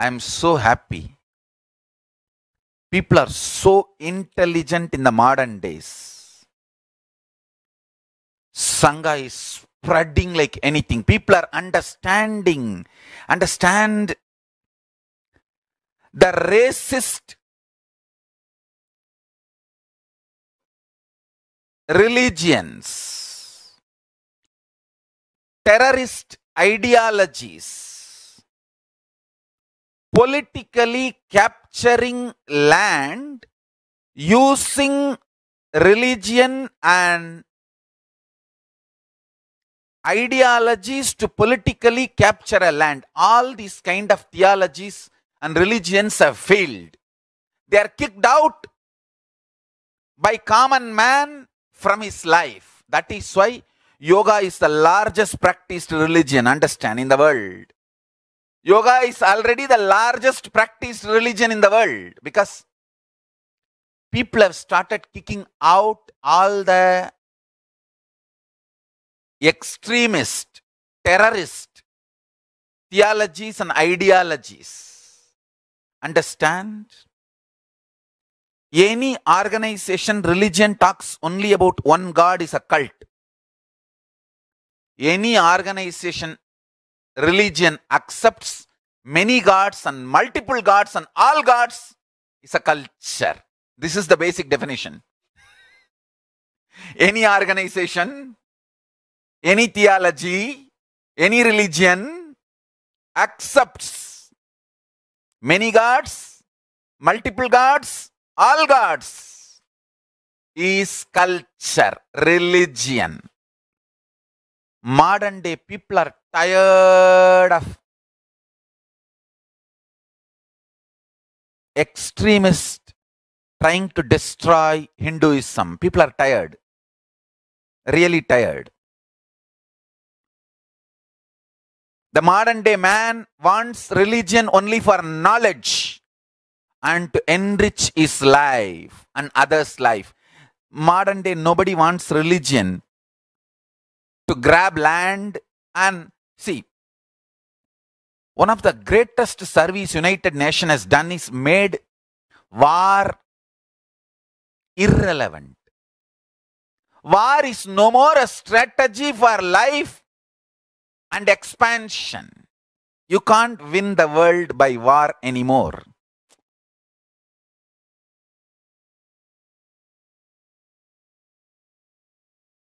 I'm so happy. People are so intelligent in the modern days. Sangha is spreading like anything. People are understanding. Understand the racist religions, terrorist ideologies politically capturing land using religion and ideologies to politically capture a land. All these kind of theologies and religions have failed. They are kicked out by common man from his life. That is why yoga is the largest practiced religion, understand, in the world. Yoga is already the largest practiced religion in the world because people have started kicking out all the extremist, terrorist theologies and ideologies. Understand? Any organization, religion talks only about one God is a cult. Any organization religion accepts many gods and multiple gods and all gods is a culture. This is the basic definition. any organization, any theology, any religion accepts many gods, multiple gods, all gods is culture, religion modern day people are tired of extremists trying to destroy Hinduism. People are tired, really tired. The modern day man wants religion only for knowledge and to enrich his life and others' life. Modern day nobody wants religion to grab land and see one of the greatest service united nation has done is made war irrelevant war is no more a strategy for life and expansion you can't win the world by war anymore